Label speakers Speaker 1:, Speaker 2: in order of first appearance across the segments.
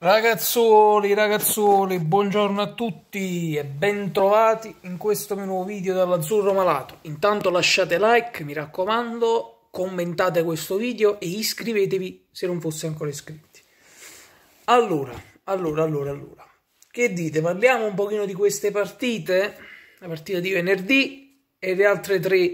Speaker 1: Ragazzuoli, ragazzuoli, buongiorno a tutti e bentrovati in questo mio nuovo video dall'Azzurro Malato. Intanto lasciate like, mi raccomando, commentate questo video e iscrivetevi se non fosse ancora iscritti. Allora, allora, allora, allora. Che dite? Parliamo un pochino di queste partite, la partita di venerdì e le altre tre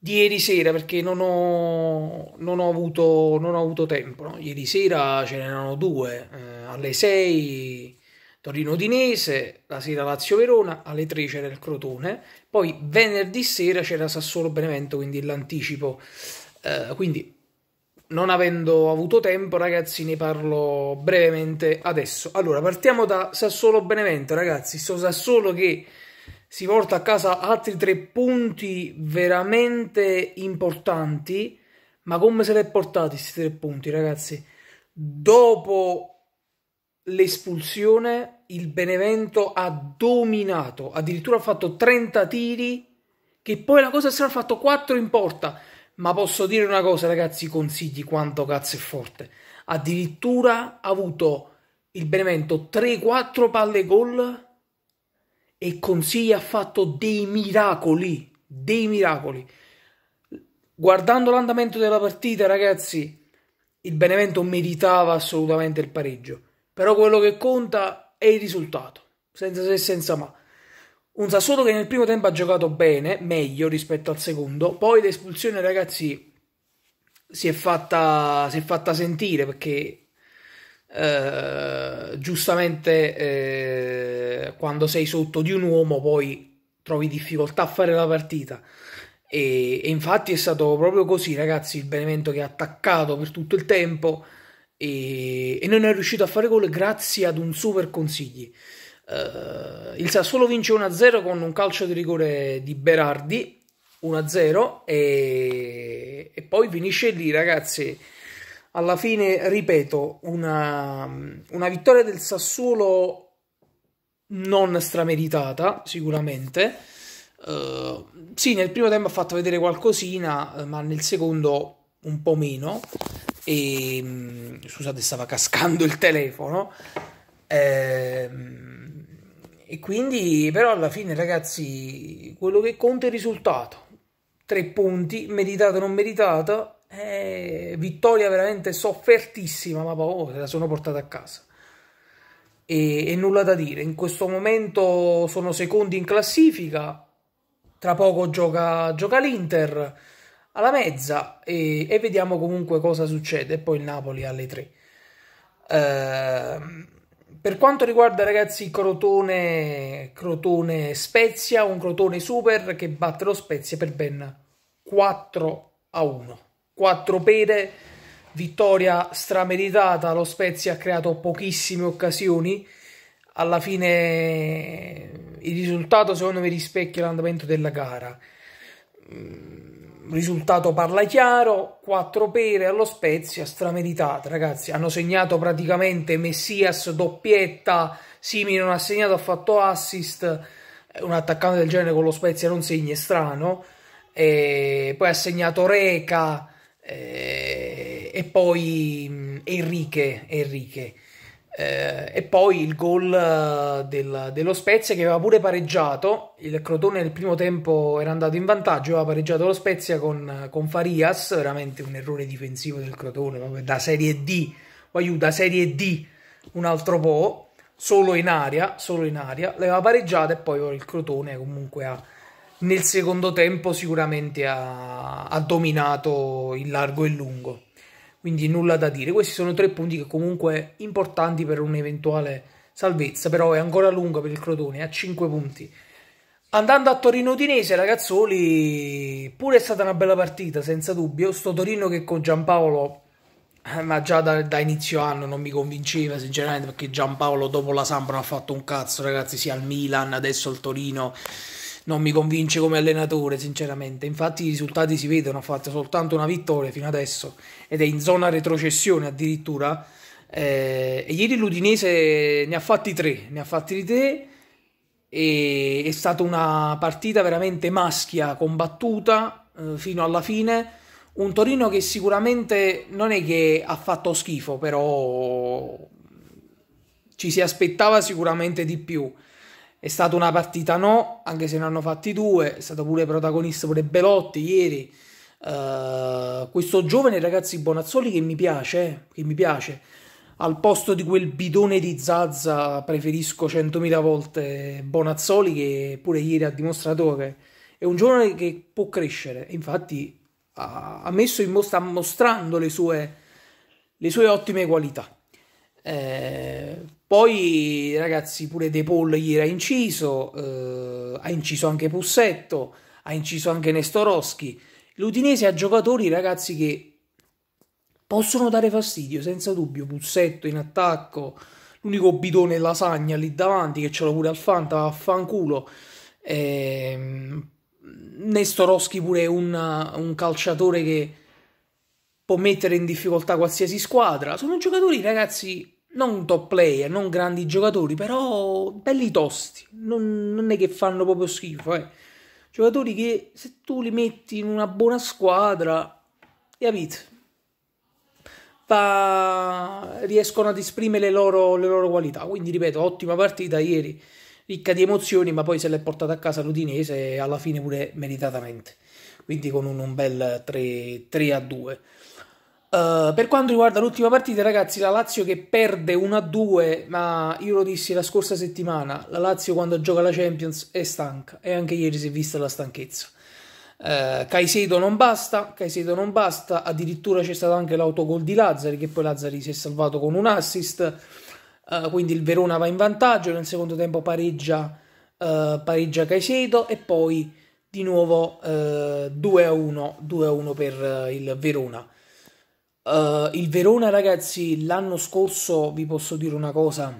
Speaker 1: di ieri sera perché non ho, non ho, avuto, non ho avuto, tempo. No? Ieri sera ce n'erano due, eh, alle 6 Torino Udinese, la sera Lazio Verona, alle 3 c'era il Crotone, poi venerdì sera c'era Sassuolo Benevento, quindi l'anticipo. Eh, quindi non avendo avuto tempo, ragazzi, ne parlo brevemente adesso. Allora, partiamo da Sassuolo Benevento, ragazzi, sto Sassuolo che si porta a casa altri tre punti veramente importanti. Ma come se li è portati questi tre punti, ragazzi? Dopo l'espulsione, il Benevento ha dominato, addirittura ha fatto 30 tiri, che poi la cosa ha fatto 4 in porta. Ma posso dire una cosa, ragazzi, consigli quanto cazzo è forte. Addirittura ha avuto il Benevento 3-4 palle gol e Consigli ha fatto dei miracoli, dei miracoli. Guardando l'andamento della partita, ragazzi, il Benevento meritava assolutamente il pareggio, però quello che conta è il risultato, senza se e senza ma. Un Sassuolo che nel primo tempo ha giocato bene, meglio rispetto al secondo, poi l'espulsione, ragazzi, si è fatta, si è fatta sentire perché eh, giustamente eh, quando sei sotto di un uomo poi trovi difficoltà a fare la partita. E, e, infatti è stato proprio così, ragazzi, il Benevento che ha attaccato per tutto il tempo e, e non è riuscito a fare gol grazie ad un super consigli. Uh, il Sassuolo vince 1-0 con un calcio di rigore di Berardi 1-0 e, e poi finisce lì, ragazzi alla fine, ripeto, una, una vittoria del Sassuolo non strameritata, sicuramente. Uh, sì, nel primo tempo ha fatto vedere qualcosina, eh, ma nel secondo un po' meno. E, mm, scusate, stava cascando il telefono. Eh, e quindi, però, alla fine, ragazzi, quello che conta è il risultato. Tre punti, meritata o non meritata, eh, vittoria veramente soffertissima, ma poi oh, se la sono portata a casa. E, e nulla da dire, in questo momento sono secondi in classifica, tra poco gioca, gioca l'Inter alla mezza e, e, vediamo comunque cosa succede, e poi il Napoli alle tre. Ehm, per quanto riguarda ragazzi Crotone, Crotone Spezia, un Crotone super che batte lo Spezia per ben 4 a 1. 4 pere, vittoria strameritata, lo Spezia ha creato pochissime occasioni, alla fine il risultato secondo me rispecchia l'andamento della gara. Mm, risultato parla chiaro, 4 pere allo Spezia, strameritata, ragazzi, hanno segnato praticamente Messias doppietta, Simi non ha segnato, ha fatto assist, un attaccante del genere con lo Spezia non segna è strano, e poi ha segnato Reca, eh, e poi Enrique, Enrique. Eh, e poi il gol eh, del, dello Spezia che aveva pure pareggiato, il Crotone nel primo tempo era andato in vantaggio, aveva pareggiato lo Spezia con, con Farias, veramente un errore difensivo del Crotone, da Serie D, poi da Serie D un altro po', solo in aria, solo in aria, l'aveva pareggiata e poi il Crotone comunque ha nel secondo tempo sicuramente ha, ha dominato il largo e il lungo. Quindi nulla da dire. Questi sono tre punti che comunque importanti per un'eventuale salvezza, però è ancora lunga per il Crotone, a 5 punti. Andando a Torino Udinese, ragazzoli, pure è stata una bella partita, senza dubbio. Sto Torino che con Giampaolo, eh, ma già da, da inizio anno non mi convinceva, sinceramente, perché Giampaolo dopo la Sampra ha fatto un cazzo, ragazzi, sia al Milan, adesso al Torino non mi convince come allenatore, sinceramente. Infatti i risultati si vedono, ha fatto soltanto una vittoria fino adesso ed è in zona retrocessione addirittura. Eh, e ieri l'Udinese ne ha fatti tre, ne ha fatti tre e è stata una partita veramente maschia, combattuta eh, fino alla fine. Un Torino che sicuramente non è che ha fatto schifo, però ci si aspettava sicuramente di più. È stata una partita no, anche se ne hanno fatti due, è stato pure protagonista pure Belotti ieri. Uh, questo giovane ragazzi Bonazzoli che mi piace, eh, che mi piace. Al posto di quel bidone di Zazza preferisco 100.000 volte Bonazzoli che pure ieri ha dimostrato che è un giovane che può crescere. Infatti ha messo in mostra, mostrando le sue, le sue ottime qualità. Eh, poi, ragazzi, pure De Paul ieri ha inciso, eh, ha inciso anche Pussetto, ha inciso anche Nestoroschi. L'Udinese ha giocatori, ragazzi, che possono dare fastidio, senza dubbio. Pussetto in attacco, l'unico bidone è lasagna lì davanti, che ce l'ho pure Alfanta, Fanta, vaffanculo. Eh, Nestoroschi pure è un, un calciatore che può mettere in difficoltà qualsiasi squadra. Sono giocatori, ragazzi, non top player, non grandi giocatori, però belli tosti, non, non è che fanno proprio schifo, eh. giocatori che se tu li metti in una buona squadra, capito? Va, riescono ad esprimere le loro, le loro qualità, quindi ripeto, ottima partita ieri, ricca di emozioni, ma poi se l'è portata a casa l'Udinese alla fine pure meritatamente, quindi con un, un bel 3, 3 a 2. Uh, per quanto riguarda l'ultima partita, ragazzi, la Lazio che perde 1-2, ma io lo dissi la scorsa settimana, la Lazio quando gioca la Champions è stanca e anche ieri si è vista la stanchezza. Uh, Caicedo non basta, Caicedo non basta, addirittura c'è stato anche l'autogol di Lazzari che poi Lazzari si è salvato con un assist, uh, quindi il Verona va in vantaggio, nel secondo tempo pareggia, pareggia Caicedo e poi di nuovo 2-1, 2-1 per il Verona. Uh, il Verona, ragazzi, l'anno scorso vi posso dire una cosa.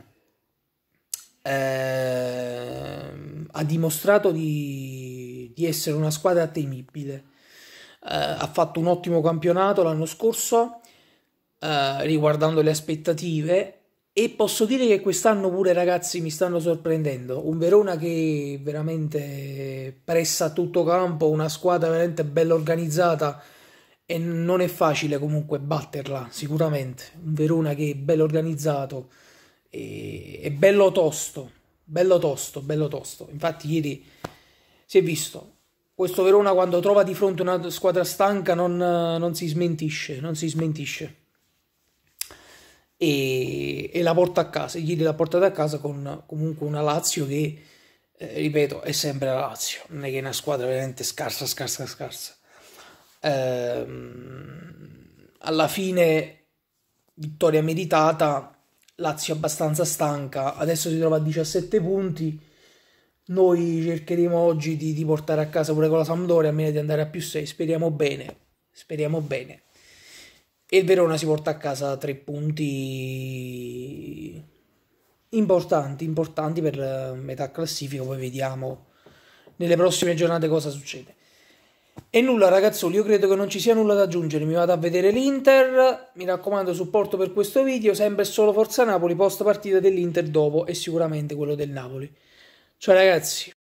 Speaker 1: Eh, ha dimostrato di, di, essere una squadra temibile. Eh, ha fatto un ottimo campionato l'anno scorso, eh, riguardando le aspettative. E posso dire che quest'anno pure, ragazzi, mi stanno sorprendendo. Un Verona che veramente pressa a tutto campo, una squadra veramente bella organizzata e non è facile comunque batterla, sicuramente. Un Verona che è bello organizzato, e, è bello tosto, bello tosto, bello tosto. Infatti ieri si è visto, questo Verona quando trova di fronte una squadra stanca non, non si smentisce, non si smentisce. E, e, la porta a casa, ieri l'ha portata a casa con comunque una Lazio che, eh, ripeto, è sempre la Lazio, non è che è una squadra veramente scarsa, scarsa, scarsa ehm, alla fine vittoria meritata, Lazio abbastanza stanca, adesso si trova a 17 punti, noi cercheremo oggi di, di portare a casa pure con la Sampdoria, a meno di andare a più 6, speriamo bene, speriamo bene. E il Verona si porta a casa tre punti importanti, importanti per metà classifica, poi vediamo nelle prossime giornate cosa succede. E nulla ragazzoli, io credo che non ci sia nulla da aggiungere, mi vado a vedere l'Inter, mi raccomando supporto per questo video, sempre e solo Forza Napoli, post partita dell'Inter dopo e sicuramente quello del Napoli. Ciao ragazzi!